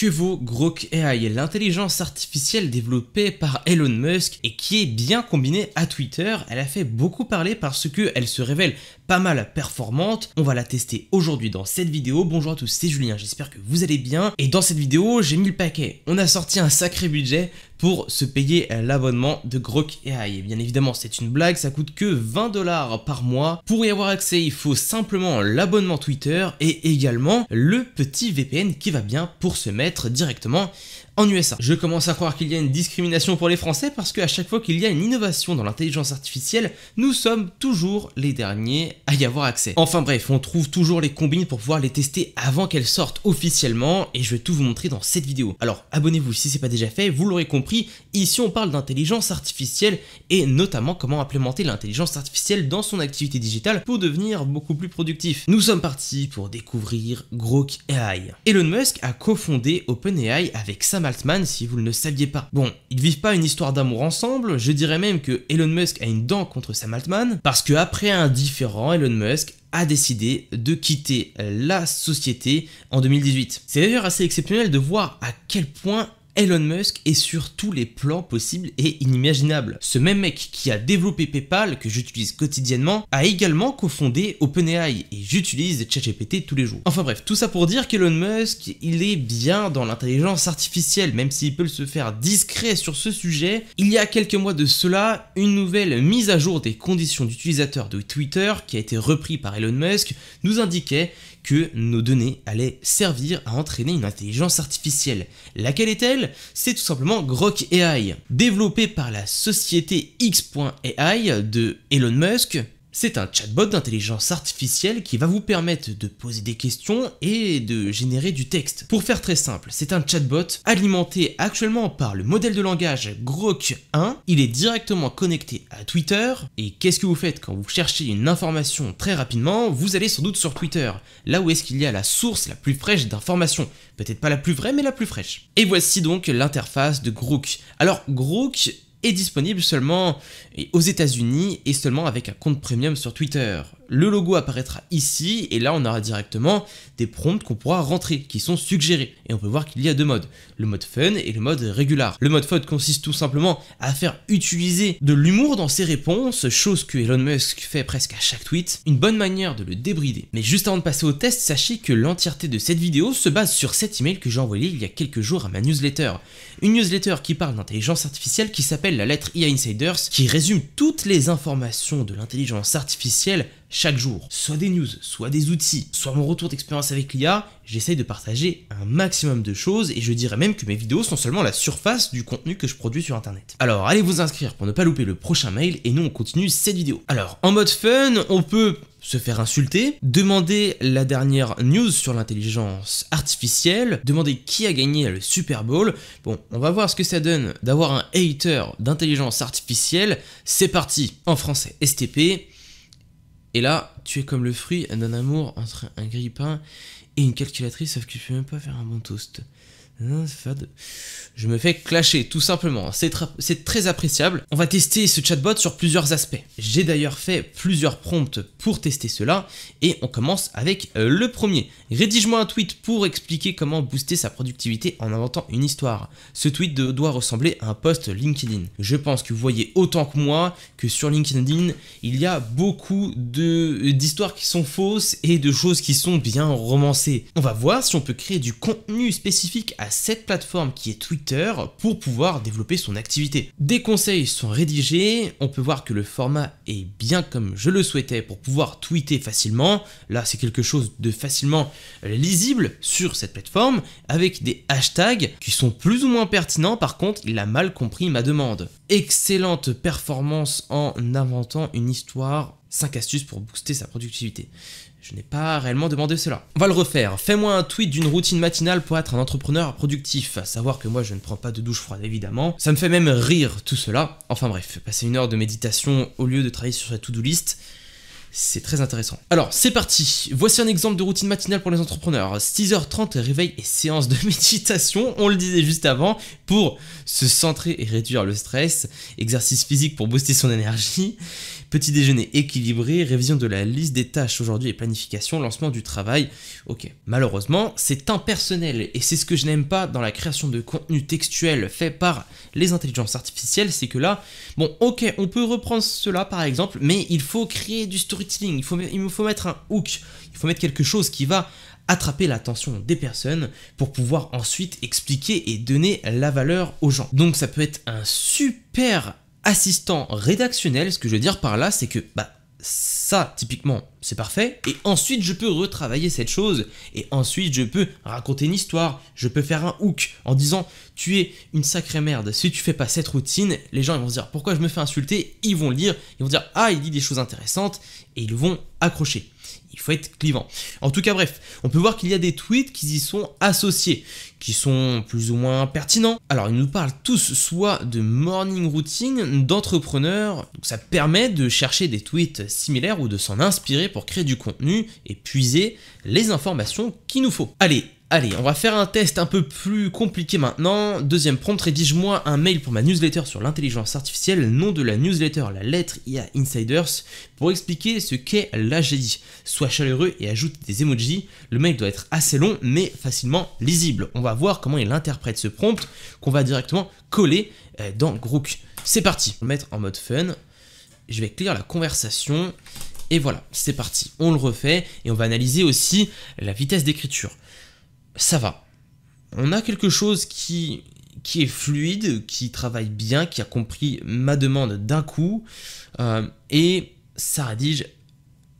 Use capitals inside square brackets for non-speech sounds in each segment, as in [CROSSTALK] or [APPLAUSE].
que vaut Grok AI, l'intelligence artificielle développée par Elon Musk et qui est bien combinée à Twitter. Elle a fait beaucoup parler parce qu'elle se révèle pas mal performante. On va la tester aujourd'hui dans cette vidéo. Bonjour à tous, c'est Julien, j'espère que vous allez bien. Et dans cette vidéo, j'ai mis le paquet. On a sorti un sacré budget pour se payer l'abonnement de Grok AI. Et bien évidemment, c'est une blague, ça coûte que 20 dollars par mois. Pour y avoir accès, il faut simplement l'abonnement Twitter et également le petit VPN qui va bien pour se mettre directement en USA. Je commence à croire qu'il y a une discrimination pour les Français parce que à chaque fois qu'il y a une innovation dans l'intelligence artificielle, nous sommes toujours les derniers à y avoir accès. Enfin bref, on trouve toujours les combines pour pouvoir les tester avant qu'elles sortent officiellement et je vais tout vous montrer dans cette vidéo. Alors abonnez-vous si c'est pas déjà fait, vous l'aurez compris, ici on parle d'intelligence artificielle et notamment comment implémenter l'intelligence artificielle dans son activité digitale pour devenir beaucoup plus productif. Nous sommes partis pour découvrir Grok AI. Elon Musk a cofondé OpenAI avec Sam si vous ne le saviez pas. Bon, ils vivent pas une histoire d'amour ensemble, je dirais même que Elon Musk a une dent contre Sam Altman, parce que après un différent, Elon Musk a décidé de quitter la société en 2018. C'est d'ailleurs assez exceptionnel de voir à quel point Elon Musk est sur tous les plans possibles et inimaginables. Ce même mec qui a développé PayPal, que j'utilise quotidiennement, a également cofondé OpenAI et j'utilise ChatGPT tous les jours. Enfin bref, tout ça pour dire qu'Elon Musk, il est bien dans l'intelligence artificielle, même s'il peut se faire discret sur ce sujet. Il y a quelques mois de cela, une nouvelle mise à jour des conditions d'utilisateurs de Twitter, qui a été reprise par Elon Musk, nous indiquait que nos données allaient servir à entraîner une intelligence artificielle. Laquelle est-elle c'est tout simplement Grok AI, développé par la société X.AI de Elon Musk, c'est un chatbot d'intelligence artificielle qui va vous permettre de poser des questions et de générer du texte. Pour faire très simple, c'est un chatbot alimenté actuellement par le modèle de langage Grok 1. Il est directement connecté à Twitter. Et qu'est-ce que vous faites quand vous cherchez une information très rapidement Vous allez sans doute sur Twitter, là où est-ce qu'il y a la source la plus fraîche d'informations. Peut-être pas la plus vraie, mais la plus fraîche. Et voici donc l'interface de Grok. Alors Grok est disponible seulement aux États-Unis et seulement avec un compte premium sur Twitter. Le logo apparaîtra ici et là on aura directement des prompts qu'on pourra rentrer, qui sont suggérés. Et on peut voir qu'il y a deux modes, le mode fun et le mode régular. Le mode fun consiste tout simplement à faire utiliser de l'humour dans ses réponses, chose que Elon Musk fait presque à chaque tweet, une bonne manière de le débrider. Mais juste avant de passer au test, sachez que l'entièreté de cette vidéo se base sur cet email que j'ai envoyé il y a quelques jours à ma newsletter. Une newsletter qui parle d'intelligence artificielle qui s'appelle la lettre IA Insiders, qui résume toutes les informations de l'intelligence artificielle chaque jour. Soit des news, soit des outils, soit mon retour d'expérience avec l'IA, j'essaye de partager un maximum de choses et je dirais même que mes vidéos sont seulement la surface du contenu que je produis sur internet. Alors allez vous inscrire pour ne pas louper le prochain mail et nous on continue cette vidéo. Alors en mode fun, on peut se faire insulter, demander la dernière news sur l'intelligence artificielle, demander qui a gagné le Super Bowl. Bon, on va voir ce que ça donne d'avoir un hater d'intelligence artificielle. C'est parti En français, STP. Et là, tu es comme le fruit d'un amour entre un grille et une calculatrice, sauf que tu peux même pas faire un bon toast. Je me fais clasher, tout simplement. C'est très appréciable. On va tester ce chatbot sur plusieurs aspects. J'ai d'ailleurs fait plusieurs prompts pour tester cela. Et on commence avec euh, le premier. Rédige-moi un tweet pour expliquer comment booster sa productivité en inventant une histoire. Ce tweet doit ressembler à un post LinkedIn. Je pense que vous voyez autant que moi que sur LinkedIn, il y a beaucoup euh, d'histoires qui sont fausses et de choses qui sont bien romancées. On va voir si on peut créer du contenu spécifique à cette plateforme qui est Twitter pour pouvoir développer son activité. Des conseils sont rédigés, on peut voir que le format est bien comme je le souhaitais pour pouvoir tweeter facilement. Là, c'est quelque chose de facilement lisible sur cette plateforme avec des hashtags qui sont plus ou moins pertinents. Par contre, il a mal compris ma demande. Excellente performance en inventant une histoire 5 astuces pour booster sa productivité. Je n'ai pas réellement demandé cela. On va le refaire. Fais-moi un tweet d'une routine matinale pour être un entrepreneur productif. À savoir que moi, je ne prends pas de douche froide, évidemment. Ça me fait même rire tout cela. Enfin bref, passer une heure de méditation au lieu de travailler sur sa to-do list. C'est très intéressant. Alors, c'est parti. Voici un exemple de routine matinale pour les entrepreneurs. 6h30, réveil et séance de [LAUGHS] méditation, on le disait juste avant, pour se centrer et réduire le stress, exercice physique pour booster son énergie, Petit déjeuner équilibré, révision de la liste des tâches aujourd'hui et planification, lancement du travail. Ok. Malheureusement, c'est impersonnel et c'est ce que je n'aime pas dans la création de contenu textuel fait par les intelligences artificielles, c'est que là, bon, ok, on peut reprendre cela par exemple, mais il faut créer du storytelling, il faut, il faut mettre un hook, il faut mettre quelque chose qui va attraper l'attention des personnes pour pouvoir ensuite expliquer et donner la valeur aux gens. Donc ça peut être un super assistant rédactionnel, ce que je veux dire par là, c'est que bah, ça, typiquement, c'est parfait. Et ensuite, je peux retravailler cette chose. Et ensuite, je peux raconter une histoire. Je peux faire un hook en disant Tu es une sacrée merde. Si tu fais pas cette routine, les gens ils vont se dire Pourquoi je me fais insulter Ils vont lire. Ils vont dire Ah, il dit des choses intéressantes. Et ils vont accrocher il faut être clivant. En tout cas, bref, on peut voir qu'il y a des tweets qui y sont associés, qui sont plus ou moins pertinents. Alors, ils nous parlent tous soit de morning routine, d'entrepreneurs, ça permet de chercher des tweets similaires ou de s'en inspirer pour créer du contenu et puiser les informations qu'il nous faut. Allez, Allez, on va faire un test un peu plus compliqué maintenant. Deuxième prompt, rédige-moi un mail pour ma newsletter sur l'intelligence artificielle, nom de la newsletter, la lettre IA Insiders, pour expliquer ce qu'est l'AGI. Sois chaleureux et ajoute des emojis. Le mail doit être assez long mais facilement lisible. On va voir comment il interprète ce prompt qu'on va directement coller euh, dans Grook. C'est parti, on va mettre en mode fun. Je vais clear la conversation. Et voilà, c'est parti. On le refait et on va analyser aussi la vitesse d'écriture ça va. On a quelque chose qui, qui est fluide, qui travaille bien, qui a compris ma demande d'un coup, euh, et ça rédige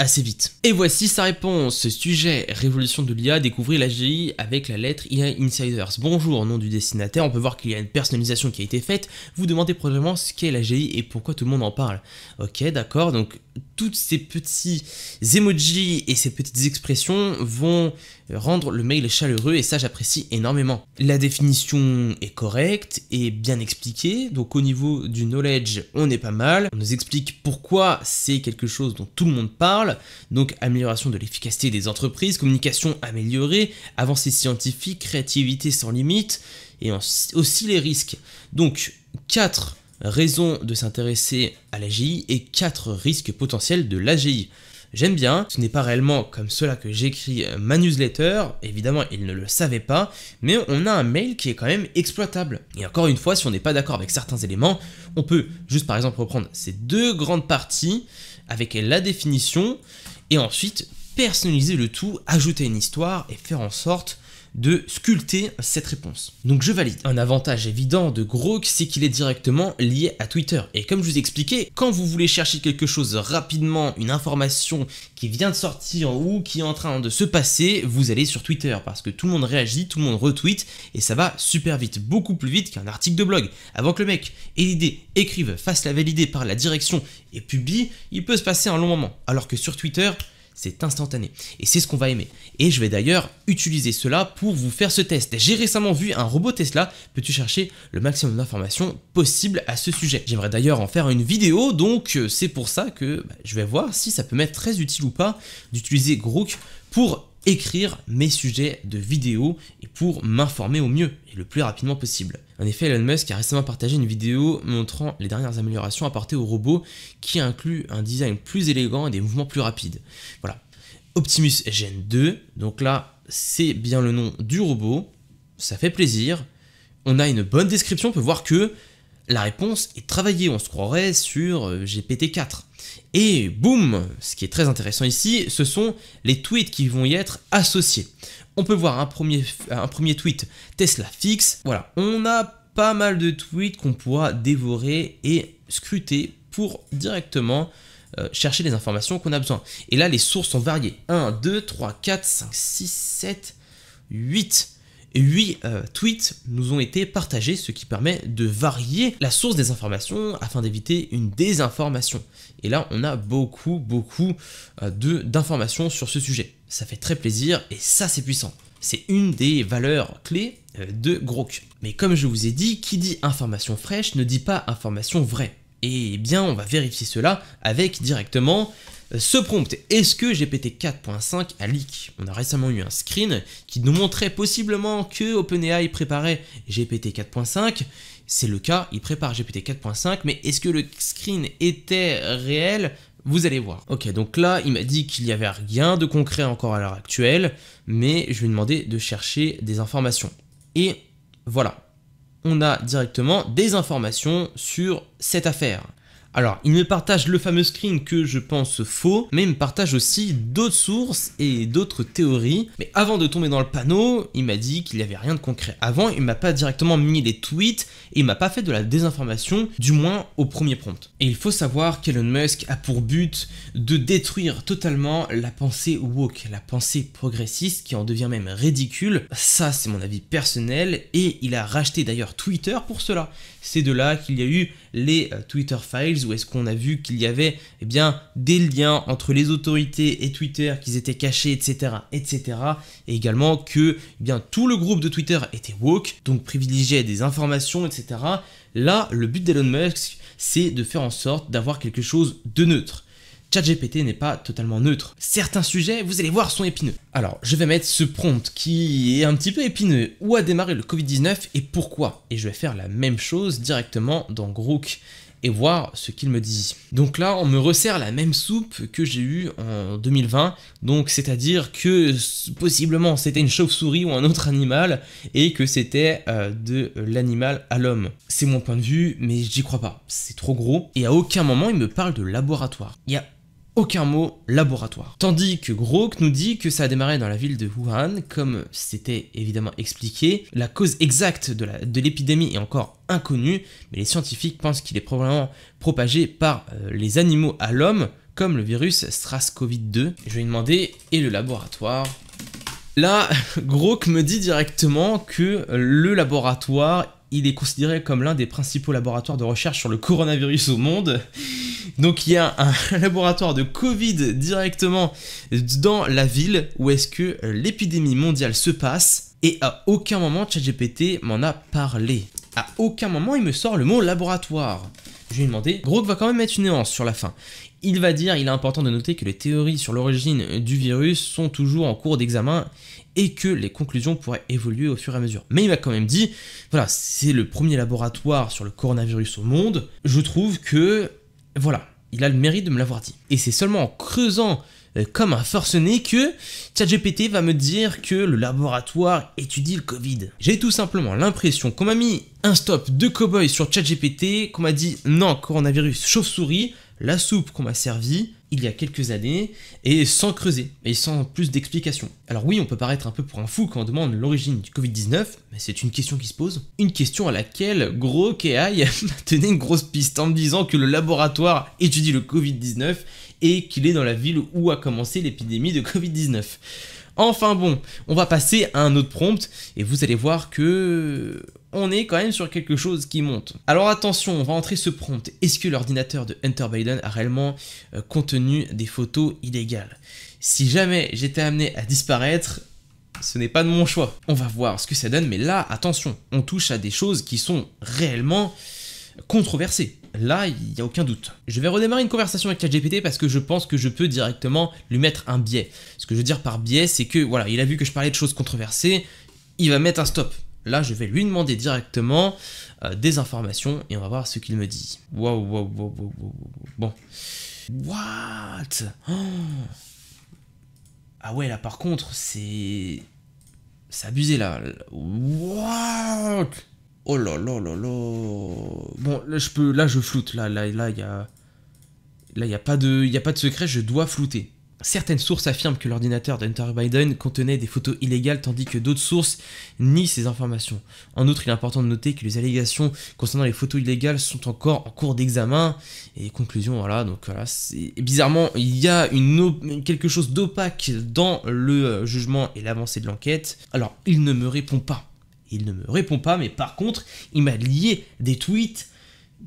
assez vite. Et voici sa réponse. Sujet Révolution de l'IA, découvrir l'AGI avec la lettre IA Insiders. Bonjour, nom du destinataire, on peut voir qu'il y a une personnalisation qui a été faite. Vous demandez probablement ce qu'est l'AGI et pourquoi tout le monde en parle. Ok, d'accord, donc toutes ces petits emojis et ces petites expressions vont rendre le mail chaleureux et ça j'apprécie énormément. La définition est correcte et bien expliquée, donc au niveau du knowledge on est pas mal, on nous explique pourquoi c'est quelque chose dont tout le monde parle, donc amélioration de l'efficacité des entreprises, communication améliorée, avancée scientifique, créativité sans limite et aussi les risques. Donc 4 raisons de s'intéresser à l'AGI et 4 risques potentiels de l'AGI j'aime bien. Ce n'est pas réellement comme cela que j'écris euh, ma newsletter, évidemment il ne le savait pas, mais on a un mail qui est quand même exploitable. Et encore une fois, si on n'est pas d'accord avec certains éléments, on peut juste par exemple reprendre ces deux grandes parties avec la définition et ensuite personnaliser le tout, ajouter une histoire et faire en sorte de sculpter cette réponse. Donc je valide. Un avantage évident de Grok, c'est qu'il est directement lié à Twitter. Et comme je vous expliquais, quand vous voulez chercher quelque chose rapidement, une information qui vient de sortir ou qui est en train de se passer, vous allez sur Twitter parce que tout le monde réagit, tout le monde retweet et ça va super vite, beaucoup plus vite qu'un article de blog. Avant que le mec ait l'idée, écrive, fasse la valider par la direction et publie, il peut se passer un long moment. Alors que sur Twitter, c'est instantané. Et c'est ce qu'on va aimer. Et je vais d'ailleurs utiliser cela pour vous faire ce test. J'ai récemment vu un robot Tesla, peux-tu chercher le maximum d'informations possibles à ce sujet. J'aimerais d'ailleurs en faire une vidéo, donc euh, c'est pour ça que bah, je vais voir si ça peut m'être très utile ou pas d'utiliser Grook pour écrire mes sujets de vidéo et pour m'informer au mieux et le plus rapidement possible. En effet, Elon Musk a récemment partagé une vidéo montrant les dernières améliorations apportées au robot qui inclut un design plus élégant et des mouvements plus rapides. Voilà. Optimus Gen 2, donc là c'est bien le nom du robot, ça fait plaisir. On a une bonne description, on peut voir que la réponse est travaillée, on se croirait sur euh, GPT-4. Et boum Ce qui est très intéressant ici, ce sont les tweets qui vont y être associés. On peut voir un premier, euh, un premier tweet Tesla fixe. Voilà, on a pas mal de tweets qu'on pourra dévorer et scruter pour directement euh, chercher les informations qu'on a besoin. Et là, les sources sont variées. 1, 2, 3, 4, 5, 6, 7, 8. 8 euh, tweets nous ont été partagés, ce qui permet de varier la source des informations afin d'éviter une désinformation. Et là, on a beaucoup, beaucoup euh, de d'informations sur ce sujet. Ça fait très plaisir et ça, c'est puissant. C'est une des valeurs clés euh, de Grok. Mais comme je vous ai dit, qui dit information fraîche ne dit pas information vraie. Et eh bien, on va vérifier cela avec directement euh, ce prompt, est-ce que GPT 4.5 a leak On a récemment eu un screen qui nous montrait possiblement que OpenAI préparait GPT 4.5. C'est le cas, il prépare GPT 4.5, mais est-ce que le screen était réel vous allez voir. Ok, donc là, il m'a dit qu'il n'y avait rien de concret encore à l'heure actuelle, mais je lui ai demandé de chercher des informations. Et voilà, on a directement des informations sur cette affaire. Alors, il me partage le fameux screen que je pense faux, mais il me partage aussi d'autres sources et d'autres théories. Mais avant de tomber dans le panneau, il m'a dit qu'il n'y avait rien de concret avant, il m'a pas directement mis les tweets, et il m'a pas fait de la désinformation, du moins au premier prompt. Et il faut savoir qu'Elon Musk a pour but de détruire totalement la pensée woke, la pensée progressiste qui en devient même ridicule. Ça, c'est mon avis personnel, et il a racheté d'ailleurs Twitter pour cela. C'est de là qu'il y a eu les euh, Twitter Files, où est-ce qu'on a vu qu'il y avait eh bien, des liens entre les autorités et Twitter, qu'ils étaient cachés, etc., etc. Et également que eh bien, tout le groupe de Twitter était woke, donc privilégiait des informations, etc. Là, le but d'Elon Musk, c'est de faire en sorte d'avoir quelque chose de neutre. GPT n'est pas totalement neutre. Certains sujets, vous allez voir, sont épineux. Alors, je vais mettre ce prompt qui est un petit peu épineux. Où a démarré le Covid-19 et pourquoi Et je vais faire la même chose directement dans Grook et voir ce qu'il me dit. Donc là, on me resserre la même soupe que j'ai eue en 2020, donc c'est-à-dire que possiblement c'était une chauve-souris ou un autre animal et que c'était euh, de l'animal à l'homme. C'est mon point de vue, mais j'y crois pas. C'est trop gros et à aucun moment il me parle de laboratoire. Il y a aucun mot laboratoire. Tandis que Grok nous dit que ça a démarré dans la ville de Wuhan, comme c'était évidemment expliqué. La cause exacte de l'épidémie est encore inconnue, mais les scientifiques pensent qu'il est probablement propagé par euh, les animaux à l'homme, comme le virus sars cov 2 Je vais lui demander, et le laboratoire Là, [LAUGHS] Grok me dit directement que le laboratoire, il est considéré comme l'un des principaux laboratoires de recherche sur le coronavirus au monde. Donc il y a un [LAUGHS] laboratoire de Covid directement dans la ville où est-ce que l'épidémie mondiale se passe et à aucun moment ChatGPT m'en a parlé. À aucun moment il me sort le mot laboratoire. Je lui ai demandé. Grok va quand même mettre une nuance sur la fin. Il va dire, il est important de noter que les théories sur l'origine du virus sont toujours en cours d'examen et que les conclusions pourraient évoluer au fur et à mesure. Mais il m'a quand même dit, voilà, c'est le premier laboratoire sur le coronavirus au monde. Je trouve que voilà, il a le mérite de me l'avoir dit. Et c'est seulement en creusant euh, comme un forcené que ChatGPT va me dire que le laboratoire étudie le Covid. J'ai tout simplement l'impression qu'on m'a mis un stop de cow-boy sur ChatGPT, qu'on m'a dit non, coronavirus, chauve-souris, la soupe qu'on m'a servie, il y a quelques années, et sans creuser, et sans plus d'explications. Alors oui, on peut paraître un peu pour un fou quand on demande l'origine du Covid-19, mais c'est une question qui se pose. Une question à laquelle Gros [LAUGHS] a tenait une grosse piste en me disant que le laboratoire étudie le Covid-19 et qu'il est dans la ville où a commencé l'épidémie de Covid-19. Enfin bon, on va passer à un autre prompt et vous allez voir que on est quand même sur quelque chose qui monte. Alors attention, on va entrer ce prompt. Est-ce que l'ordinateur de Hunter Biden a réellement euh, contenu des photos illégales Si jamais j'étais amené à disparaître, ce n'est pas de mon choix. On va voir ce que ça donne, mais là, attention, on touche à des choses qui sont réellement controversées là, il n'y a aucun doute. Je vais redémarrer une conversation avec ChatGPT parce que je pense que je peux directement lui mettre un biais. Ce que je veux dire par biais, c'est que voilà, il a vu que je parlais de choses controversées, il va mettre un stop. Là, je vais lui demander directement euh, des informations et on va voir ce qu'il me dit. Waouh, wow, wow, wow, wow. Bon. What oh. Ah ouais, là par contre, c'est... C'est abusé là. What Oh là là là là. Bon, là je peux, là je floute. Là, là, là, il y a, là, il y a pas de, il y a pas de secret. Je dois flouter. Certaines sources affirment que l'ordinateur d'Hunter Biden contenait des photos illégales tandis que d'autres sources nient ces informations. En outre, il est important de noter que les allégations concernant les photos illégales sont encore en cours d'examen. Et conclusion, voilà, donc voilà, Bizarrement, il y a une quelque chose d'opaque dans le euh, jugement et l'avancée de l'enquête. Alors, il ne me répond pas. Il ne me répond pas, mais par contre, il m'a lié des tweets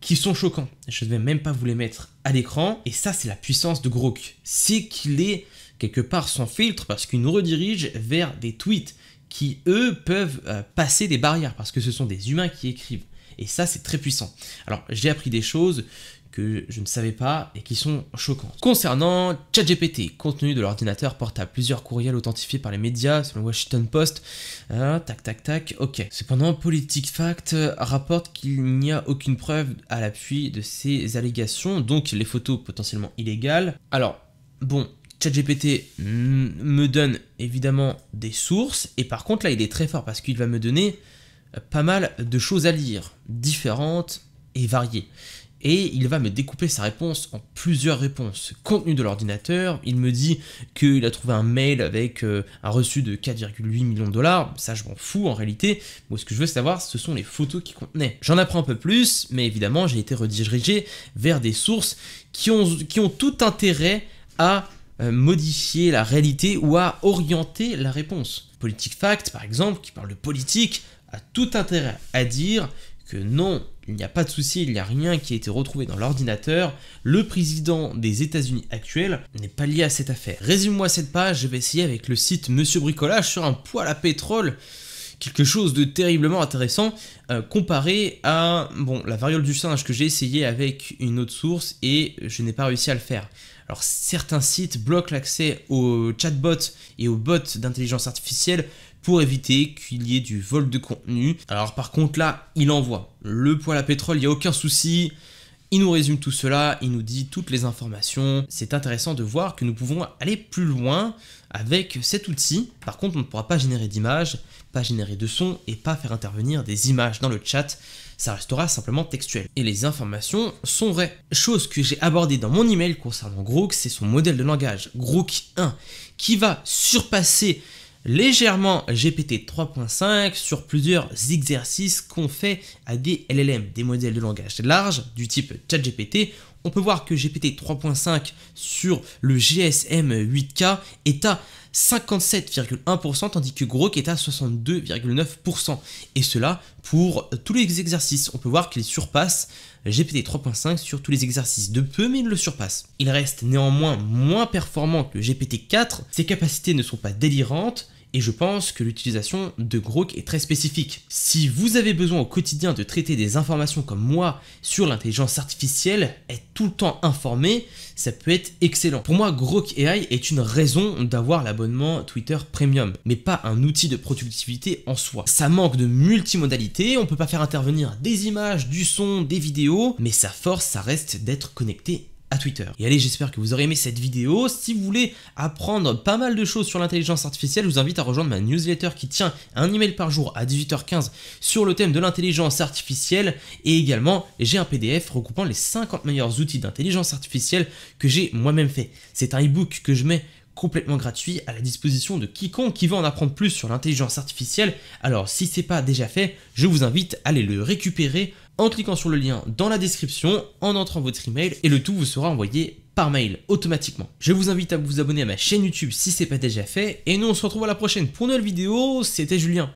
qui sont choquants. Je ne vais même pas vous les mettre à l'écran. Et ça, c'est la puissance de Grok. C'est qu'il est quelque part sans filtre parce qu'il nous redirige vers des tweets qui, eux, peuvent euh, passer des barrières parce que ce sont des humains qui écrivent. Et ça, c'est très puissant. Alors, j'ai appris des choses que je ne savais pas et qui sont choquants. Concernant ChatGPT, contenu de l'ordinateur porte à plusieurs courriels authentifiés par les médias, selon le Washington Post. Ah, tac tac tac, ok. Cependant, Politic Fact euh, rapporte qu'il n'y a aucune preuve à l'appui de ces allégations, donc les photos potentiellement illégales. Alors, bon, ChatGPT me donne évidemment des sources, et par contre là il est très fort parce qu'il va me donner euh, pas mal de choses à lire, différentes et variées et il va me découper sa réponse en plusieurs réponses. contenu de l'ordinateur, il me dit qu'il a trouvé un mail avec euh, un reçu de 4,8 millions de dollars, ça je m'en fous en réalité, moi ce que je veux savoir ce sont les photos qui contenaient. J'en apprends un peu plus, mais évidemment j'ai été redirigé vers des sources qui ont, qui ont tout intérêt à euh, modifier la réalité ou à orienter la réponse. Politique Fact, par exemple, qui parle de politique, a tout intérêt à dire que non, il n'y a pas de souci, il n'y a rien qui a été retrouvé dans l'ordinateur, le président des États-Unis actuel n'est pas lié à cette affaire. Résume-moi cette page, je vais essayer avec le site Monsieur Bricolage sur un poêle à pétrole quelque chose de terriblement intéressant euh, comparé à bon, la variole du singe que j'ai essayé avec une autre source et je n'ai pas réussi à le faire. Alors certains sites bloquent l'accès aux chatbots et aux bots d'intelligence artificielle éviter qu'il y ait du vol de contenu. Alors par contre là, il envoie le poil à pétrole, il n'y a aucun souci. Il nous résume tout cela, il nous dit toutes les informations. C'est intéressant de voir que nous pouvons aller plus loin avec cet outil. Par contre, on ne pourra pas générer d'images, pas générer de son et pas faire intervenir des images dans le chat. Ça restera simplement textuel. Et les informations sont vraies. Chose que j'ai abordé dans mon email concernant Grok, c'est son modèle de langage, Grok 1, qui va surpasser légèrement GPT 3.5 sur plusieurs exercices qu'on fait à des LLM, des modèles de langage large du type ChatGPT. On peut voir que GPT 3.5 sur le GSM 8K est à 57,1% tandis que GROK est à 62,9%. Et cela pour tous les exercices. On peut voir qu'il surpasse GPT 3.5 sur tous les exercices de peu, mais il le surpasse. Il reste néanmoins moins performant que GPT 4. Ses capacités ne sont pas délirantes et je pense que l'utilisation de Grok est très spécifique. Si vous avez besoin au quotidien de traiter des informations comme moi sur l'intelligence artificielle, être tout le temps informé, ça peut être excellent. Pour moi, Grok AI est une raison d'avoir l'abonnement Twitter Premium, mais pas un outil de productivité en soi. Ça manque de multimodalité, on peut pas faire intervenir des images, du son, des vidéos, mais sa force, ça reste d'être connecté Twitter. Et allez, j'espère que vous aurez aimé cette vidéo. Si vous voulez apprendre pas mal de choses sur l'intelligence artificielle, je vous invite à rejoindre ma newsletter qui tient un email par jour à 18h15 sur le thème de l'intelligence artificielle. Et également, j'ai un PDF recoupant les 50 meilleurs outils d'intelligence artificielle que j'ai moi-même fait. C'est un e-book que je mets complètement gratuit à la disposition de quiconque qui veut en apprendre plus sur l'intelligence artificielle. Alors si c'est pas déjà fait, je vous invite à aller le récupérer en cliquant sur le lien dans la description, en entrant votre email et le tout vous sera envoyé par mail automatiquement. Je vous invite à vous abonner à ma chaîne YouTube si c'est pas déjà fait et nous on se retrouve à la prochaine pour une nouvelle vidéo. C'était Julien.